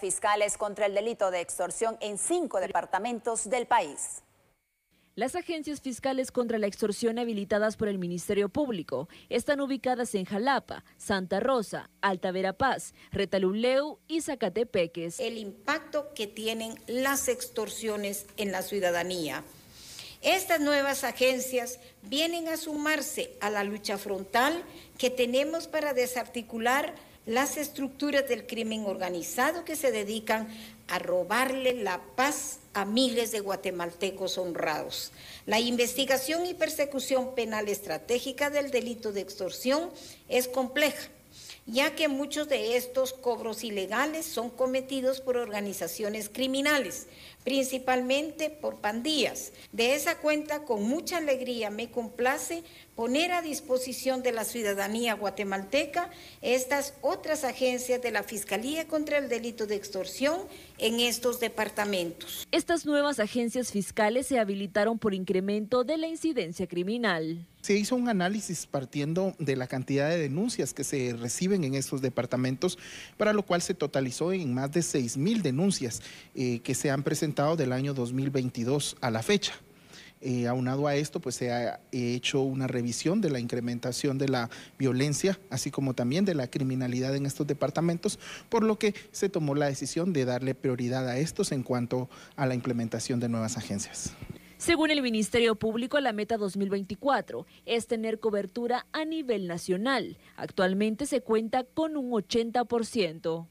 fiscales contra el delito de extorsión en cinco departamentos del país. Las agencias fiscales contra la extorsión habilitadas por el Ministerio Público están ubicadas en Jalapa, Santa Rosa, Alta Verapaz, Retaluleu y Zacatepeques. El impacto que tienen las extorsiones en la ciudadanía. Estas nuevas agencias vienen a sumarse a la lucha frontal que tenemos para desarticular las estructuras del crimen organizado que se dedican a robarle la paz a miles de guatemaltecos honrados. La investigación y persecución penal estratégica del delito de extorsión es compleja ya que muchos de estos cobros ilegales son cometidos por organizaciones criminales, principalmente por pandillas. De esa cuenta, con mucha alegría me complace poner a disposición de la ciudadanía guatemalteca estas otras agencias de la Fiscalía contra el Delito de Extorsión en estos departamentos. Estas nuevas agencias fiscales se habilitaron por incremento de la incidencia criminal se hizo un análisis partiendo de la cantidad de denuncias que se reciben en estos departamentos, para lo cual se totalizó en más de 6000 mil denuncias eh, que se han presentado del año 2022 a la fecha. Eh, aunado a esto, pues se ha hecho una revisión de la incrementación de la violencia, así como también de la criminalidad en estos departamentos, por lo que se tomó la decisión de darle prioridad a estos en cuanto a la implementación de nuevas agencias. Según el Ministerio Público, la meta 2024 es tener cobertura a nivel nacional. Actualmente se cuenta con un 80%.